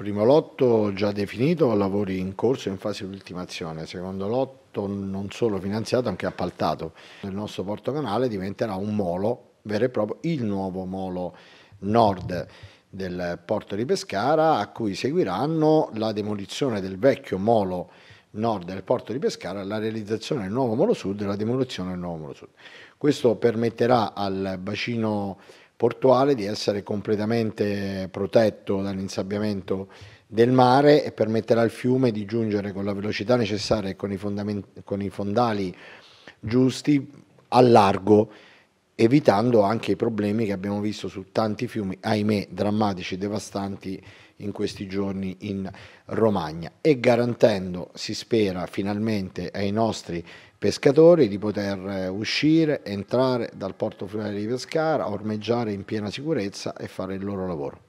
Primo lotto già definito, lavori in corso in fase di ultimazione. Secondo lotto non solo finanziato, anche appaltato. Il nostro porto canale diventerà un molo vero e proprio, il nuovo molo nord del porto di Pescara, a cui seguiranno la demolizione del vecchio molo nord del porto di Pescara, la realizzazione del nuovo molo sud e la demolizione del nuovo molo sud. Questo permetterà al bacino portuale di essere completamente protetto dall'insabbiamento del mare e permetterà al fiume di giungere con la velocità necessaria e con i, con i fondali giusti al largo evitando anche i problemi che abbiamo visto su tanti fiumi, ahimè, drammatici e devastanti in questi giorni in Romagna e garantendo, si spera, finalmente ai nostri pescatori di poter eh, uscire, entrare dal porto fluviale di Pescara, ormeggiare in piena sicurezza e fare il loro lavoro.